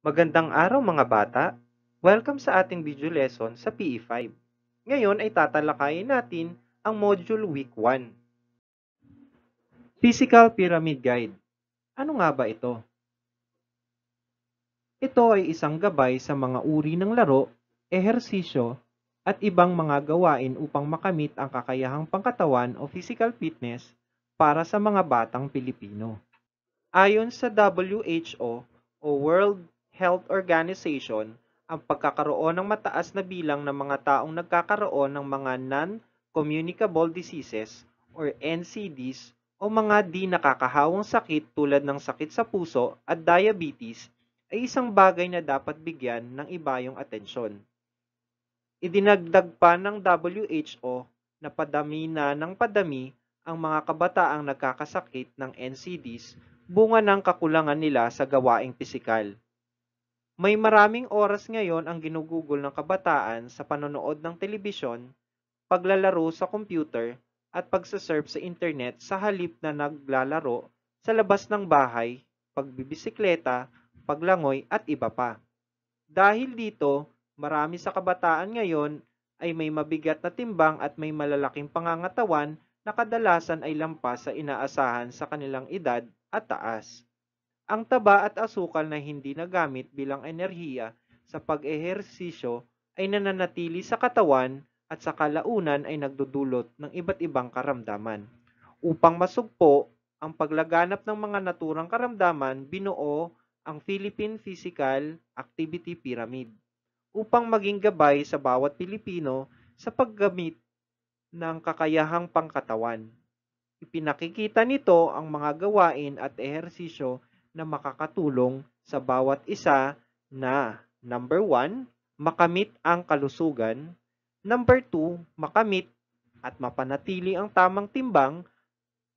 Magandang araw mga bata! Welcome sa ating video lesson sa PE5. Ngayon ay tatalakayin natin ang Module Week 1. Physical Pyramid Guide Ano nga ba ito? Ito ay isang gabay sa mga uri ng laro, ehersisyo, at ibang mga gawain upang makamit ang kakayahang pangkatawan o physical fitness para sa mga batang Pilipino. Ayon sa WHO o World Health Organization ang pagkakaroon ng mataas na bilang ng mga taong nagkakaroon ng mga non-communicable diseases or NCDs o mga di nakakahawang sakit tulad ng sakit sa puso at diabetes ay isang bagay na dapat bigyan ng iba yung atensyon. Idinagdag pa ng WHO na padami na ng padami ang mga kabataang nagkakasakit ng NCDs bunga ng kakulangan nila sa gawaing pisikal. May maraming oras ngayon ang ginugugol ng kabataan sa panonood ng telebisyon, paglalaro sa computer, at pagsasurf sa internet sa halip na naglalaro sa labas ng bahay, pagbibisikleta, paglangoy at iba pa. Dahil dito, marami sa kabataan ngayon ay may mabigat na timbang at may malalaking pangangatawan na kadalasan ay lampas sa inaasahan sa kanilang edad at taas. Ang taba at asukal na hindi nagamit bilang enerhiya sa pag-ehersisyo ay nananatili sa katawan at sa kalaunan ay nagdudulot ng iba't ibang karamdaman. Upang masugpo ang paglaganap ng mga naturang karamdaman, binuo ang Philippine Physical Activity Pyramid upang maging gabay sa bawat Pilipino sa paggamit ng kakayahang pangkatawan. Ipinakikita nito ang mga gawain at ehersisyo na makakatulong sa bawat isa na number 1, makamit ang kalusugan, number 2, makamit at mapanatili ang tamang timbang,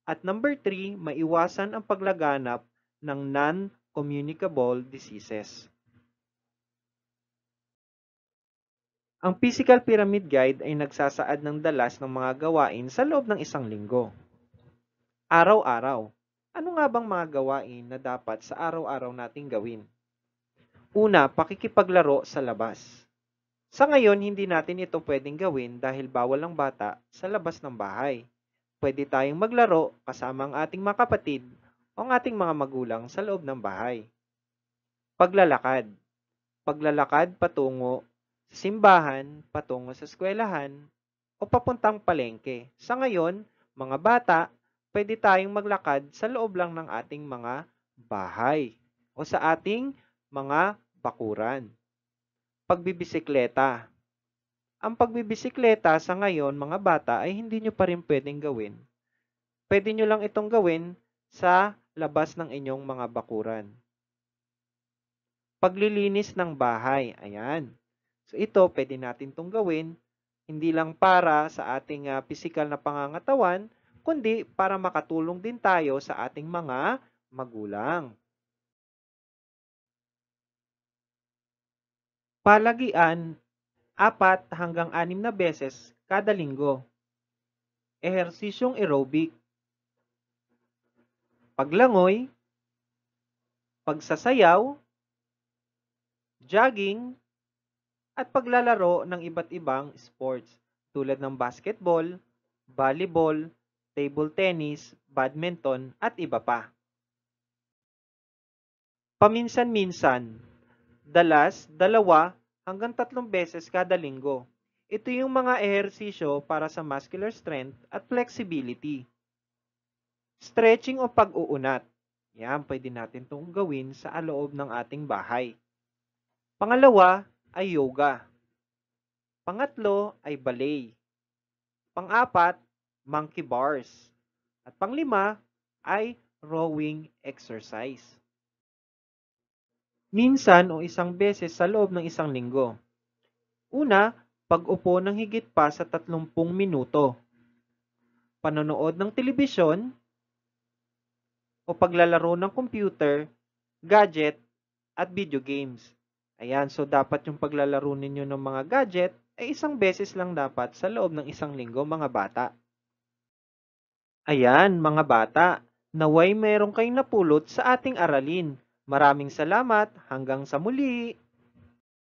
at number 3, maiwasan ang paglaganap ng non-communicable diseases. Ang Physical Pyramid Guide ay nagsasaad ng dalas ng mga gawain sa loob ng isang linggo. Araw-araw, ano nga bang mga gawain na dapat sa araw-araw nating gawin? Una, pakikipaglaro sa labas. Sa ngayon, hindi natin ito pwedeng gawin dahil bawal ang bata sa labas ng bahay. Pwede tayong maglaro kasama ang ating mga kapatid o ang ating mga magulang sa loob ng bahay. Paglalakad. Paglalakad patungo sa simbahan, patungo sa eskwelahan, o papuntang palengke. Sa ngayon, mga bata pwede tayong maglakad sa loob lang ng ating mga bahay o sa ating mga bakuran. Pagbibisikleta. Ang pagbibisikleta sa ngayon mga bata ay hindi nyo pa rin pwedeng gawin. Pwede nyo lang itong gawin sa labas ng inyong mga bakuran. Paglilinis ng bahay. Ayan. So ito, pwede natin itong gawin hindi lang para sa ating uh, ah, physical na pangangatawan, kundi para makatulong din tayo sa ating mga magulang. Palagian 4 hanggang 6 na beses kada linggo. Ehersisyong aerobic. Paglangoy, pagsasayaw, jogging, at paglalaro ng iba't ibang sports tulad ng basketball, volleyball, table tennis, badminton, at iba pa. Paminsan-minsan, dalas, dalawa, hanggang tatlong beses kada linggo. Ito yung mga ehersisyo para sa muscular strength at flexibility. Stretching o pag-uunat. Yan, pwede natin itong gawin sa aloob ng ating bahay. Pangalawa ay yoga. Pangatlo ay ballet. Pangapat monkey bars. At panglima ay rowing exercise. Minsan o isang beses sa loob ng isang linggo. Una, pag-upo ng higit pa sa 30 minuto. Panonood ng telebisyon o paglalaro ng computer, gadget, at video games. Ayan, so dapat yung paglalaro ninyo ng mga gadget ay isang beses lang dapat sa loob ng isang linggo mga bata. Ayan, mga bata, naway meron kayong napulot sa ating aralin. Maraming salamat, hanggang sa muli!